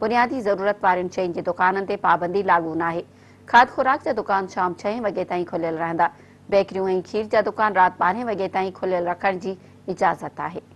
बुनियादी ज़रूरत वारनि शयुनि जे दुकाननि ते पाबंदी लागू न आहे खाद खुराक जा दुकान शाम छह वॻे ताईं खुलियल रहंदा बेकरियूं ऐं खीर जा दुकान राति ॿारहें वॻे ताईं खुलियल रखण जी इजाज़त आहे